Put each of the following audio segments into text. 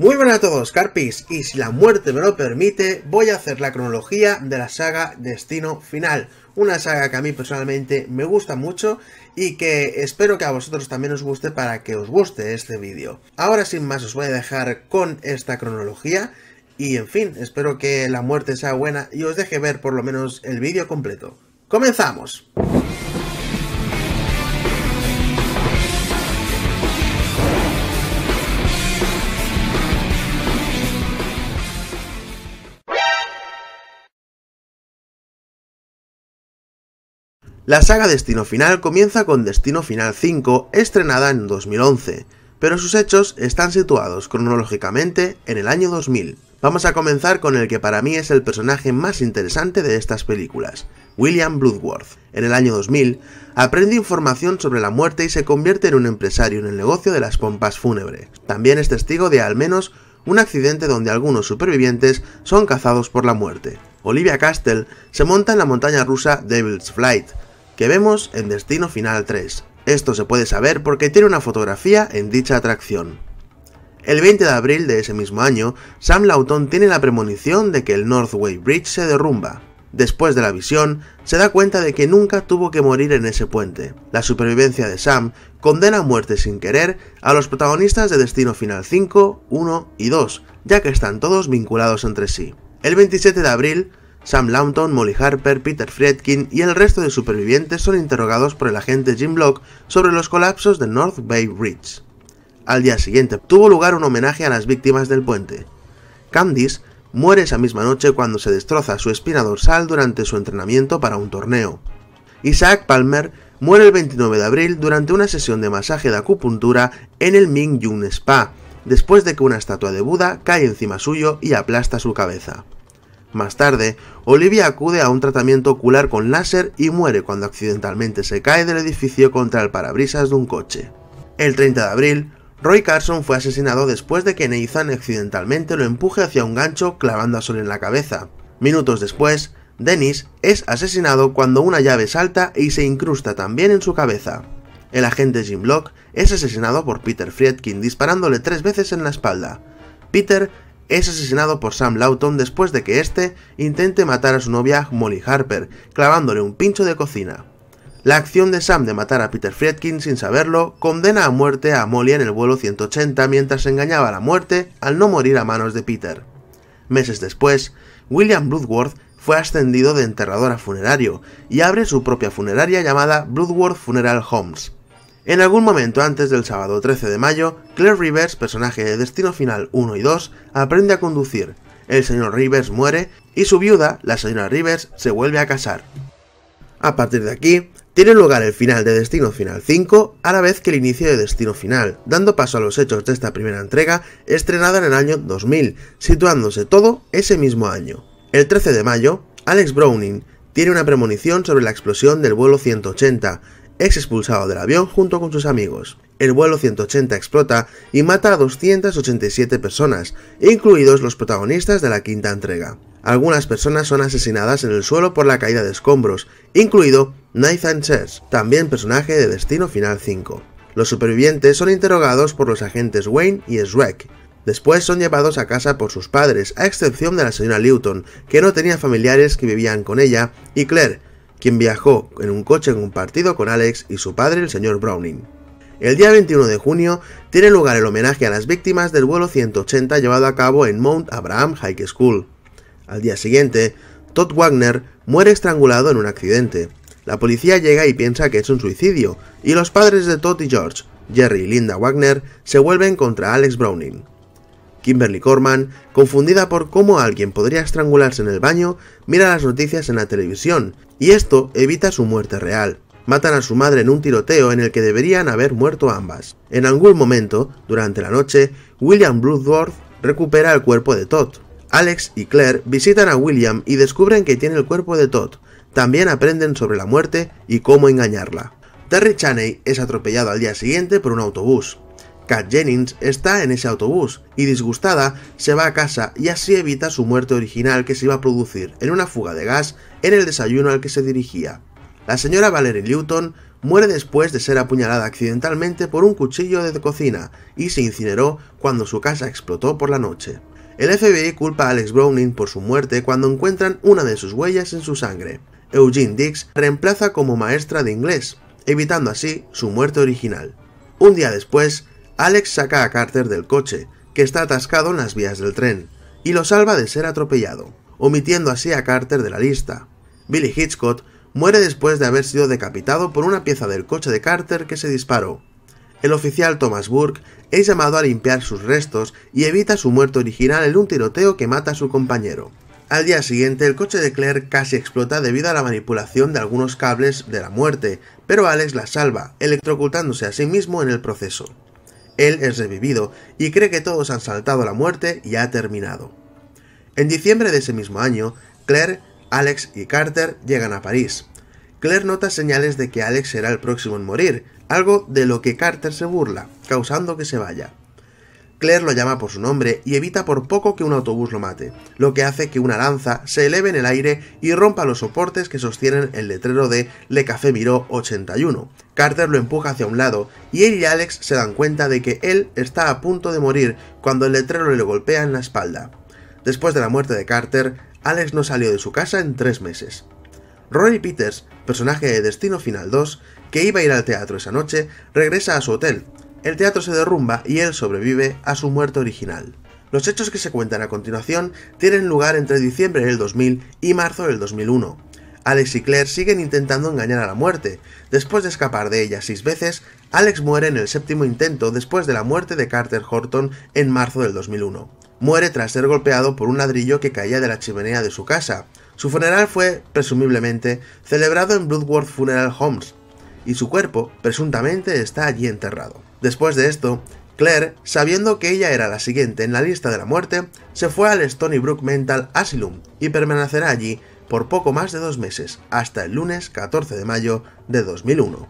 Muy buenas a todos, Carpis, y si la muerte me lo permite, voy a hacer la cronología de la saga Destino Final, una saga que a mí personalmente me gusta mucho y que espero que a vosotros también os guste para que os guste este vídeo. Ahora sin más os voy a dejar con esta cronología y en fin, espero que la muerte sea buena y os deje ver por lo menos el vídeo completo. ¡Comenzamos! La saga Destino Final comienza con Destino Final 5, estrenada en 2011, pero sus hechos están situados cronológicamente en el año 2000. Vamos a comenzar con el que para mí es el personaje más interesante de estas películas, William Bloodworth. En el año 2000, aprende información sobre la muerte y se convierte en un empresario en el negocio de las pompas fúnebres. También es testigo de al menos un accidente donde algunos supervivientes son cazados por la muerte. Olivia Castle se monta en la montaña rusa Devil's Flight, que vemos en Destino Final 3. Esto se puede saber porque tiene una fotografía en dicha atracción. El 20 de abril de ese mismo año, Sam Lauton tiene la premonición de que el Northway Bridge se derrumba. Después de la visión, se da cuenta de que nunca tuvo que morir en ese puente. La supervivencia de Sam condena a muerte sin querer a los protagonistas de Destino Final 5, 1 y 2, ya que están todos vinculados entre sí. El 27 de abril, Sam Launton, Molly Harper, Peter Friedkin y el resto de supervivientes son interrogados por el agente Jim Block sobre los colapsos de North Bay Bridge. Al día siguiente tuvo lugar un homenaje a las víctimas del puente. Candice muere esa misma noche cuando se destroza su espina dorsal durante su entrenamiento para un torneo. Isaac Palmer muere el 29 de abril durante una sesión de masaje de acupuntura en el Ming Yun Spa, después de que una estatua de Buda cae encima suyo y aplasta su cabeza. Más tarde, Olivia acude a un tratamiento ocular con láser y muere cuando accidentalmente se cae del edificio contra el parabrisas de un coche. El 30 de abril, Roy Carson fue asesinado después de que Nathan accidentalmente lo empuje hacia un gancho clavando a sol en la cabeza. Minutos después, Dennis es asesinado cuando una llave salta y se incrusta también en su cabeza. El agente Jim Block es asesinado por Peter Friedkin disparándole tres veces en la espalda. Peter es asesinado por Sam Lawton después de que éste intente matar a su novia Molly Harper, clavándole un pincho de cocina. La acción de Sam de matar a Peter Friedkin sin saberlo condena a muerte a Molly en el vuelo 180 mientras engañaba a la muerte al no morir a manos de Peter. Meses después, William Bloodworth fue ascendido de enterrador a funerario y abre su propia funeraria llamada Bloodworth Funeral Homes. En algún momento antes del sábado 13 de mayo, Claire Rivers, personaje de Destino Final 1 y 2, aprende a conducir, el señor Rivers muere y su viuda, la señora Rivers, se vuelve a casar. A partir de aquí, tiene lugar el final de Destino Final 5 a la vez que el inicio de Destino Final, dando paso a los hechos de esta primera entrega estrenada en el año 2000, situándose todo ese mismo año. El 13 de mayo, Alex Browning tiene una premonición sobre la explosión del vuelo 180, es expulsado del avión junto con sus amigos. El vuelo 180 explota y mata a 287 personas, incluidos los protagonistas de la quinta entrega. Algunas personas son asesinadas en el suelo por la caída de escombros, incluido Nathan Chess, también personaje de Destino Final 5. Los supervivientes son interrogados por los agentes Wayne y Shrek. Después son llevados a casa por sus padres, a excepción de la señora Lewton, que no tenía familiares que vivían con ella, y Claire, quien viajó en un coche compartido con Alex y su padre, el señor Browning. El día 21 de junio tiene lugar el homenaje a las víctimas del vuelo 180 llevado a cabo en Mount Abraham High School. Al día siguiente, Todd Wagner muere estrangulado en un accidente. La policía llega y piensa que es un suicidio, y los padres de Todd y George, Jerry y Linda Wagner, se vuelven contra Alex Browning. Kimberly Corman, confundida por cómo alguien podría estrangularse en el baño, mira las noticias en la televisión, y esto evita su muerte real. Matan a su madre en un tiroteo en el que deberían haber muerto ambas. En algún momento, durante la noche, William Bloodworth recupera el cuerpo de Todd. Alex y Claire visitan a William y descubren que tiene el cuerpo de Todd. También aprenden sobre la muerte y cómo engañarla. Terry Chaney es atropellado al día siguiente por un autobús. Kat Jennings está en ese autobús y disgustada se va a casa y así evita su muerte original que se iba a producir en una fuga de gas en el desayuno al que se dirigía. La señora Valerie Newton muere después de ser apuñalada accidentalmente por un cuchillo de cocina y se incineró cuando su casa explotó por la noche. El FBI culpa a Alex Browning por su muerte cuando encuentran una de sus huellas en su sangre. Eugene Dix reemplaza como maestra de inglés, evitando así su muerte original. Un día después, Alex saca a Carter del coche, que está atascado en las vías del tren, y lo salva de ser atropellado, omitiendo así a Carter de la lista. Billy Hitchcock muere después de haber sido decapitado por una pieza del coche de Carter que se disparó. El oficial Thomas Burke es llamado a limpiar sus restos y evita su muerte original en un tiroteo que mata a su compañero. Al día siguiente, el coche de Claire casi explota debido a la manipulación de algunos cables de la muerte, pero Alex la salva, electrocutándose a sí mismo en el proceso. Él es revivido y cree que todos han saltado a la muerte y ha terminado. En diciembre de ese mismo año, Claire, Alex y Carter llegan a París. Claire nota señales de que Alex será el próximo en morir, algo de lo que Carter se burla, causando que se vaya. Claire lo llama por su nombre y evita por poco que un autobús lo mate, lo que hace que una lanza se eleve en el aire y rompa los soportes que sostienen el letrero de Le Café Miró 81. Carter lo empuja hacia un lado y él y Alex se dan cuenta de que él está a punto de morir cuando el letrero le golpea en la espalda. Después de la muerte de Carter, Alex no salió de su casa en tres meses. Rory Peters, personaje de Destino Final 2, que iba a ir al teatro esa noche, regresa a su hotel, el teatro se derrumba y él sobrevive a su muerte original. Los hechos que se cuentan a continuación tienen lugar entre diciembre del 2000 y marzo del 2001. Alex y Claire siguen intentando engañar a la muerte. Después de escapar de ella seis veces, Alex muere en el séptimo intento después de la muerte de Carter Horton en marzo del 2001. Muere tras ser golpeado por un ladrillo que caía de la chimenea de su casa. Su funeral fue, presumiblemente, celebrado en Bloodworth Funeral Homes, y su cuerpo, presuntamente, está allí enterrado. Después de esto, Claire, sabiendo que ella era la siguiente en la lista de la muerte, se fue al Stony Brook Mental Asylum y permanecerá allí por poco más de dos meses, hasta el lunes 14 de mayo de 2001.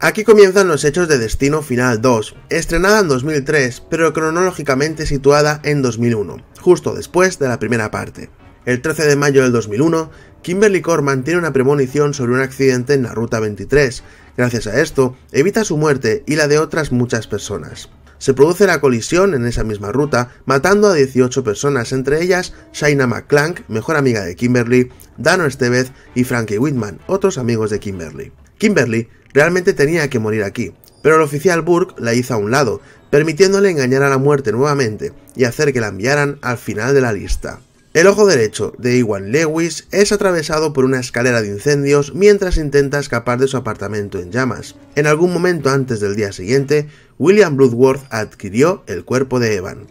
Aquí comienzan los hechos de Destino Final 2, estrenada en 2003, pero cronológicamente situada en 2001, justo después de la primera parte. El 13 de mayo del 2001, Kimberly Corman tiene una premonición sobre un accidente en la Ruta 23, Gracias a esto, evita su muerte y la de otras muchas personas. Se produce la colisión en esa misma ruta, matando a 18 personas, entre ellas Shaina McClank, mejor amiga de Kimberly, Dano Estevez y Frankie Whitman, otros amigos de Kimberly. Kimberly realmente tenía que morir aquí, pero el oficial Burke la hizo a un lado, permitiéndole engañar a la muerte nuevamente y hacer que la enviaran al final de la lista. El ojo derecho de Iwan Lewis es atravesado por una escalera de incendios mientras intenta escapar de su apartamento en llamas. En algún momento antes del día siguiente, William Bloodworth adquirió el cuerpo de Evan.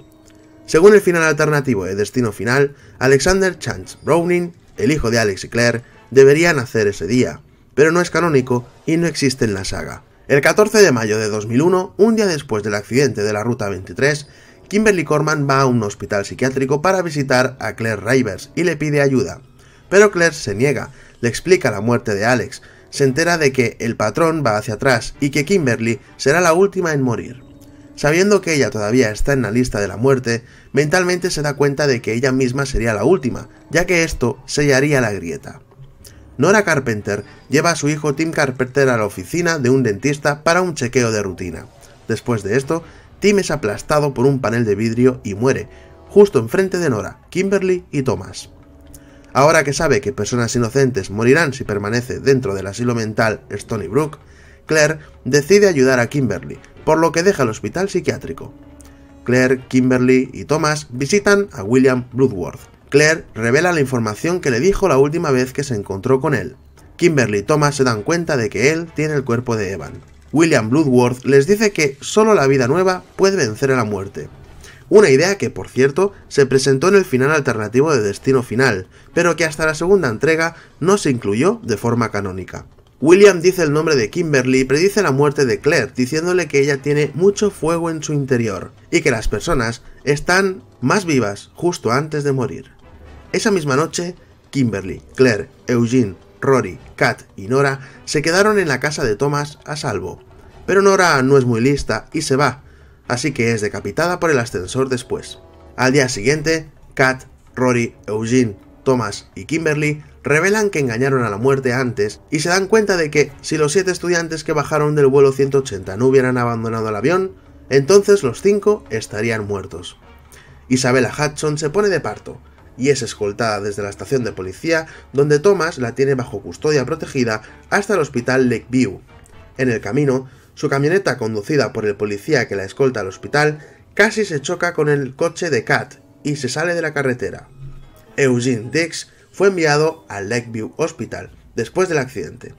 Según el final alternativo de Destino Final, Alexander Chance Browning, el hijo de Alex y Claire, debería nacer ese día, pero no es canónico y no existe en la saga. El 14 de mayo de 2001, un día después del accidente de la Ruta 23, Kimberly Corman va a un hospital psiquiátrico para visitar a Claire Rivers y le pide ayuda. Pero Claire se niega, le explica la muerte de Alex, se entera de que el patrón va hacia atrás y que Kimberly será la última en morir. Sabiendo que ella todavía está en la lista de la muerte, mentalmente se da cuenta de que ella misma sería la última, ya que esto sellaría la grieta. Nora Carpenter lleva a su hijo Tim Carpenter a la oficina de un dentista para un chequeo de rutina. Después de esto, Tim es aplastado por un panel de vidrio y muere, justo enfrente de Nora, Kimberly y Thomas. Ahora que sabe que personas inocentes morirán si permanece dentro del asilo mental Stony Brook, Claire decide ayudar a Kimberly, por lo que deja el hospital psiquiátrico. Claire, Kimberly y Thomas visitan a William Bloodworth. Claire revela la información que le dijo la última vez que se encontró con él. Kimberly y Thomas se dan cuenta de que él tiene el cuerpo de Evan. William Bloodworth les dice que solo la vida nueva puede vencer a la muerte. Una idea que, por cierto, se presentó en el final alternativo de Destino Final, pero que hasta la segunda entrega no se incluyó de forma canónica. William dice el nombre de Kimberly y predice la muerte de Claire, diciéndole que ella tiene mucho fuego en su interior y que las personas están más vivas justo antes de morir. Esa misma noche, Kimberly, Claire, Eugene, Rory, Kat y Nora se quedaron en la casa de Thomas a salvo, pero Nora no es muy lista y se va, así que es decapitada por el ascensor después. Al día siguiente, Kat, Rory, Eugene, Thomas y Kimberly revelan que engañaron a la muerte antes y se dan cuenta de que si los siete estudiantes que bajaron del vuelo 180 no hubieran abandonado el avión, entonces los cinco estarían muertos. Isabella Hudson se pone de parto, y es escoltada desde la estación de policía, donde Thomas la tiene bajo custodia protegida hasta el hospital Lakeview. En el camino, su camioneta conducida por el policía que la escolta al hospital casi se choca con el coche de Kat y se sale de la carretera. Eugene Dix fue enviado al Lakeview Hospital después del accidente.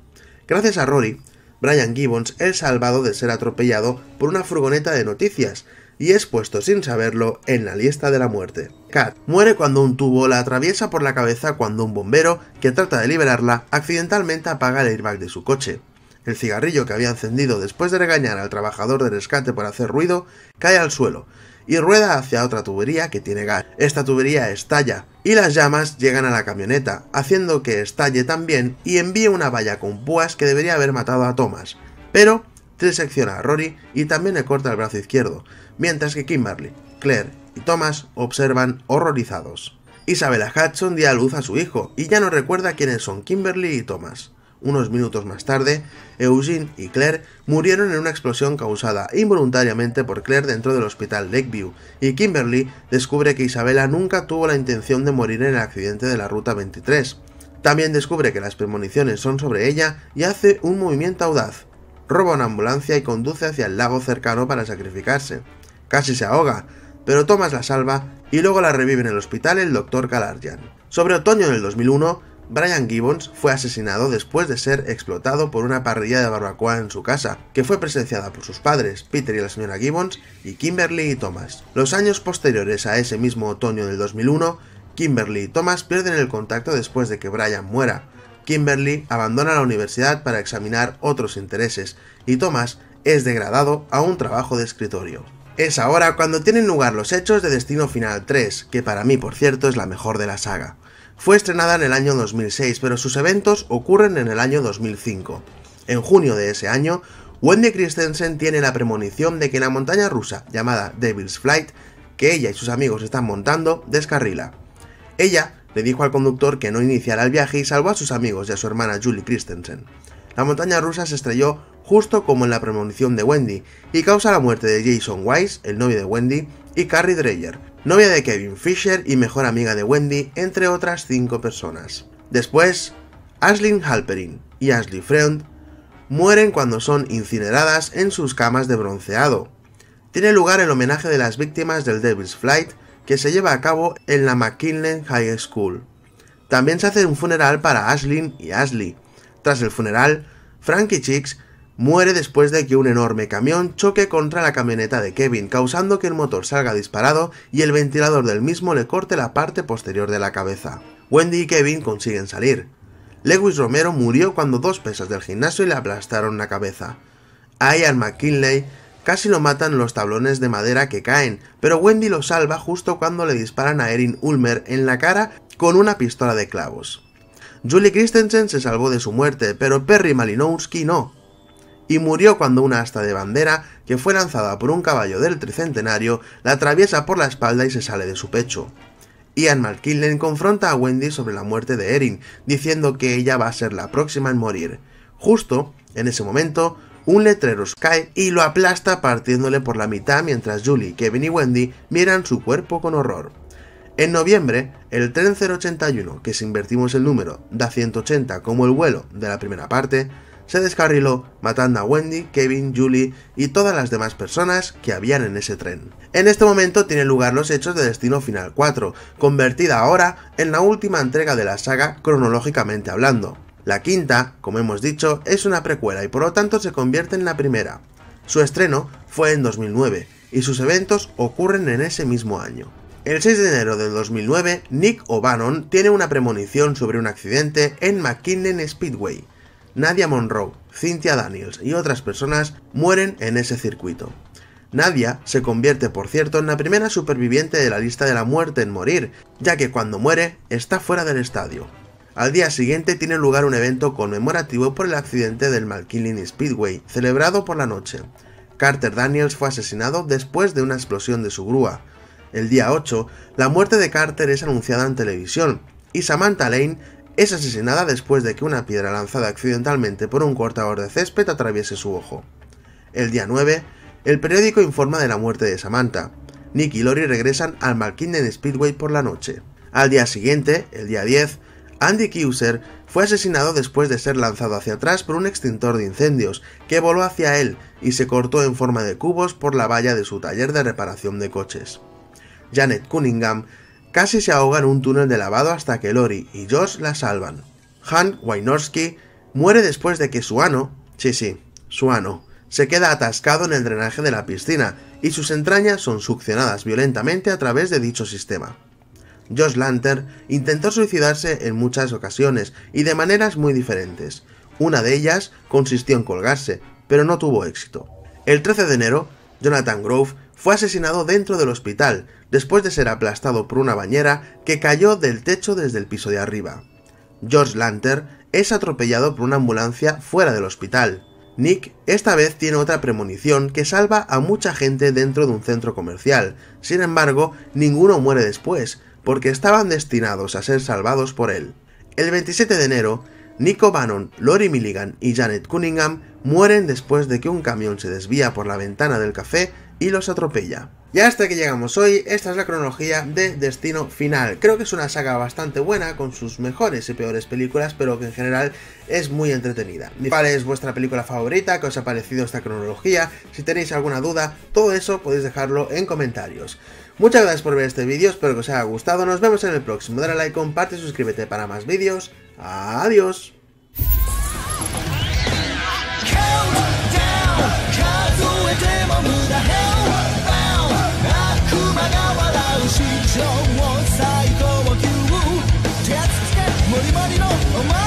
Gracias a Rory, Brian Gibbons es salvado de ser atropellado por una furgoneta de noticias y es puesto sin saberlo en la lista de la muerte. Kat muere cuando un tubo la atraviesa por la cabeza cuando un bombero, que trata de liberarla, accidentalmente apaga el airbag de su coche. El cigarrillo que había encendido después de regañar al trabajador de rescate por hacer ruido cae al suelo y rueda hacia otra tubería que tiene gas. Esta tubería estalla y las llamas llegan a la camioneta, haciendo que estalle también y envíe una valla con púas que debería haber matado a Thomas. Pero trisecciona a Rory y también le corta el brazo izquierdo, mientras que Kimberly, Claire y Thomas observan horrorizados. Isabella Hudson dio a luz a su hijo y ya no recuerda quiénes son Kimberly y Thomas. Unos minutos más tarde, Eugene y Claire murieron en una explosión causada involuntariamente por Claire dentro del hospital Lakeview, y Kimberly descubre que Isabella nunca tuvo la intención de morir en el accidente de la Ruta 23. También descubre que las premoniciones son sobre ella y hace un movimiento audaz. Roba una ambulancia y conduce hacia el lago cercano para sacrificarse casi se ahoga, pero Thomas la salva y luego la revive en el hospital el Dr. Galarjan. Sobre otoño del 2001, Brian Gibbons fue asesinado después de ser explotado por una parrilla de barbacoa en su casa, que fue presenciada por sus padres, Peter y la señora Gibbons, y Kimberly y Thomas. Los años posteriores a ese mismo otoño del 2001, Kimberly y Thomas pierden el contacto después de que Brian muera. Kimberly abandona la universidad para examinar otros intereses y Thomas es degradado a un trabajo de escritorio. Es ahora cuando tienen lugar los hechos de Destino Final 3, que para mí por cierto es la mejor de la saga. Fue estrenada en el año 2006, pero sus eventos ocurren en el año 2005. En junio de ese año, Wendy Christensen tiene la premonición de que la montaña rusa llamada Devil's Flight, que ella y sus amigos están montando, descarrila. Ella le dijo al conductor que no iniciara el viaje y salvó a sus amigos y a su hermana Julie Christensen la montaña rusa se estrelló justo como en la premonición de Wendy, y causa la muerte de Jason Weiss, el novio de Wendy, y Carrie Dreyer, novia de Kevin Fisher y mejor amiga de Wendy, entre otras cinco personas. Después, Ashlyn Halperin y Ashley Freund mueren cuando son incineradas en sus camas de bronceado. Tiene lugar el homenaje de las víctimas del Devil's Flight que se lleva a cabo en la McKinley High School. También se hace un funeral para Ashlyn y Ashley, tras el funeral, Frankie Chicks muere después de que un enorme camión choque contra la camioneta de Kevin, causando que el motor salga disparado y el ventilador del mismo le corte la parte posterior de la cabeza. Wendy y Kevin consiguen salir. Lewis Romero murió cuando dos pesas del gimnasio le aplastaron la cabeza. A Ian McKinley casi lo matan los tablones de madera que caen, pero Wendy lo salva justo cuando le disparan a Erin Ulmer en la cara con una pistola de clavos. Julie Christensen se salvó de su muerte, pero Perry Malinowski no, y murió cuando una asta de bandera, que fue lanzada por un caballo del tricentenario, la atraviesa por la espalda y se sale de su pecho. Ian McKinley confronta a Wendy sobre la muerte de Erin, diciendo que ella va a ser la próxima en morir. Justo, en ese momento, un letrero cae y lo aplasta partiéndole por la mitad mientras Julie, Kevin y Wendy miran su cuerpo con horror. En noviembre, el tren 081, que si invertimos el número da 180 como el vuelo de la primera parte, se descarriló matando a Wendy, Kevin, Julie y todas las demás personas que habían en ese tren. En este momento tienen lugar los hechos de Destino Final 4, convertida ahora en la última entrega de la saga cronológicamente hablando. La quinta, como hemos dicho, es una precuela y por lo tanto se convierte en la primera. Su estreno fue en 2009 y sus eventos ocurren en ese mismo año. El 6 de enero del 2009, Nick O'Bannon tiene una premonición sobre un accidente en McKinley Speedway. Nadia Monroe, Cynthia Daniels y otras personas mueren en ese circuito. Nadia se convierte, por cierto, en la primera superviviente de la lista de la muerte en morir, ya que cuando muere está fuera del estadio. Al día siguiente tiene lugar un evento conmemorativo por el accidente del McKinley Speedway, celebrado por la noche. Carter Daniels fue asesinado después de una explosión de su grúa el día 8, la muerte de Carter es anunciada en televisión, y Samantha Lane es asesinada después de que una piedra lanzada accidentalmente por un cortador de césped atraviese su ojo. El día 9, el periódico informa de la muerte de Samantha. Nick y Lori regresan al Malkinden Speedway por la noche. Al día siguiente, el día 10, Andy Kuser fue asesinado después de ser lanzado hacia atrás por un extintor de incendios que voló hacia él y se cortó en forma de cubos por la valla de su taller de reparación de coches. Janet Cunningham, casi se ahoga en un túnel de lavado hasta que Lori y Josh la salvan. Han Wynorski muere después de que su ano, sí, sí, su ano, se queda atascado en el drenaje de la piscina y sus entrañas son succionadas violentamente a través de dicho sistema. Josh Lanter intentó suicidarse en muchas ocasiones y de maneras muy diferentes. Una de ellas consistió en colgarse, pero no tuvo éxito. El 13 de enero, Jonathan Grove fue asesinado dentro del hospital, después de ser aplastado por una bañera que cayó del techo desde el piso de arriba. George Lanter es atropellado por una ambulancia fuera del hospital. Nick esta vez tiene otra premonición que salva a mucha gente dentro de un centro comercial, sin embargo, ninguno muere después, porque estaban destinados a ser salvados por él. El 27 de enero, Nico Bannon, Lori Milligan y Janet Cunningham mueren después de que un camión se desvía por la ventana del café y los atropella. Y hasta que llegamos hoy, esta es la cronología de Destino Final. Creo que es una saga bastante buena, con sus mejores y peores películas, pero que en general es muy entretenida. ¿Cuál es vuestra película favorita? ¿Qué os ha parecido esta cronología? Si tenéis alguna duda, todo eso podéis dejarlo en comentarios. Muchas gracias por ver este vídeo, espero que os haya gustado, nos vemos en el próximo. Dale a like, comparte, suscríbete para más vídeos. Adiós. 最高級鉄つけモリモリのお前